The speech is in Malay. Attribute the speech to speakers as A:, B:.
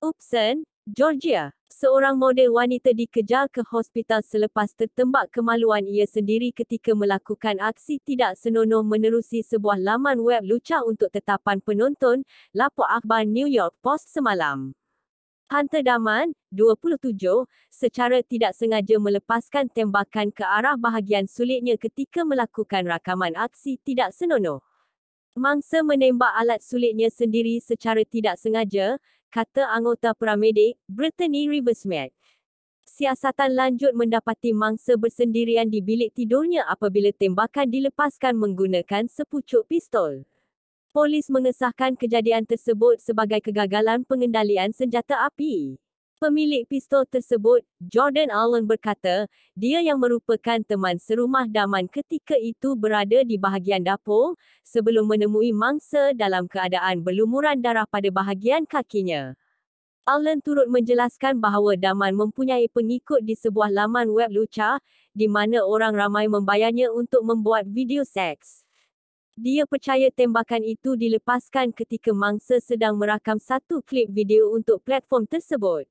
A: Upson, Georgia. Seorang model wanita dikejar ke hospital selepas tertembak kemaluan ia sendiri ketika melakukan aksi tidak senonoh menerusi sebuah laman web lucah untuk tetapan penonton, lapor akhbar New York Post semalam. Hunter Daman, 27, secara tidak sengaja melepaskan tembakan ke arah bahagian sulitnya ketika melakukan rakaman aksi tidak senonoh. Mangsa menembak alat sulitnya sendiri secara tidak sengaja, kata anggota pramedik Brittany Riversmith. Siasatan lanjut mendapati mangsa bersendirian di bilik tidurnya apabila tembakan dilepaskan menggunakan sepucuk pistol. Polis mengesahkan kejadian tersebut sebagai kegagalan pengendalian senjata api. Pemilik pistol tersebut, Jordan Allen berkata, dia yang merupakan teman serumah Daman ketika itu berada di bahagian dapur, sebelum menemui mangsa dalam keadaan berlumuran darah pada bahagian kakinya. Allen turut menjelaskan bahawa Daman mempunyai pengikut di sebuah laman web lucu di mana orang ramai membayarnya untuk membuat video seks. Dia percaya tembakan itu dilepaskan ketika mangsa sedang merakam satu klip video untuk platform tersebut.